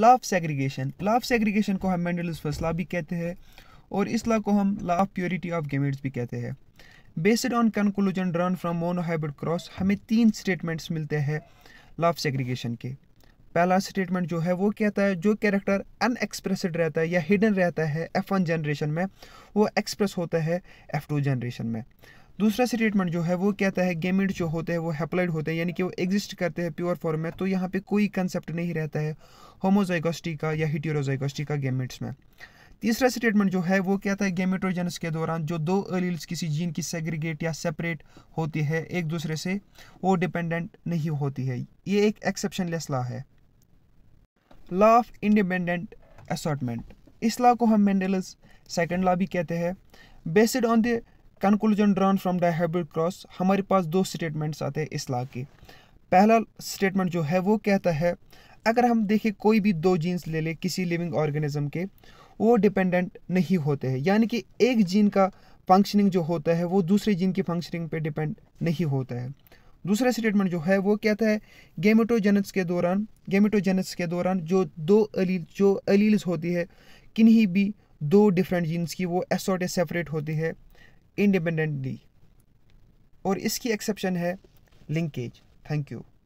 law of segregation law of segregation को हम Mendel first law भी कहते हैं और इस लॉ को हम law of purity of gametes भी कहते हैं based on conclusion drawn from monohybrid cross हमें तीन स्टेटमेंट्स मिलते हैं लॉ ऑफ सेग्रीगेशन के पहला स्टेटमेंट जो है वो कहता है जो कैरेक्टर अनएक्सप्रेसड रहता है या हिडन रहता है एफ वन जनरेशन में वो एक्सप्रेस होता है एफ टू जनरेशन में दूसरा स्टेटमेंट जो है वो कहता है गेमिड जो होते हैं वो हैप्लाइड होते हैं यानी कि वो एग्जिस्ट करते हैं प्योर फॉर्म में तो यहाँ पे कोई कंसेप्ट नहीं रहता है होमोजाइगोस्टी का या का गेमिट्स में तीसरा स्टेटमेंट जो है वो कहता है गेमेटोजेंस के दौरान जो दो अलील्स किसी जीन की सेग्रीगेट या सेपरेट होती है एक दूसरे से वो डिपेंडेंट नहीं होती है ये एक एक्सेप्शन लेस लॉ है लॉ ऑफ इंडिपेंडेंट असॉटमेंट इस लॉ को हम मैंडल सेकेंड लॉ भी कहते हैं based on the conclusion drawn from the hybrid cross हमारे पास दो स्टेटमेंट्स आते हैं इस लॉ के पहला स्टेटमेंट जो है वो कहता है अगर हम देखें कोई भी दो जीन्स ले लें किसी लिविंग ऑर्गेनिज्म के वो डिपेंडेंट नहीं होते हैं यानी कि एक जीन का फंक्शनिंग जो होता है वो दूसरे जीन की फंक्शनिंग पे डिपेंड नहीं होता है दूसरा स्टेटमेंट जो है वो कहता है गेमेटोजेनेस के दौरान गेमेटोजेनेस के दौरान जो दो अलील जो अलील्स होती है किन्हीं भी दो डिफरेंट जीन्स की वो एसोटे सेपरेट होती है इंडिपेंडेंटली और इसकी एक्सेप्शन है लिंकेज थैंक यू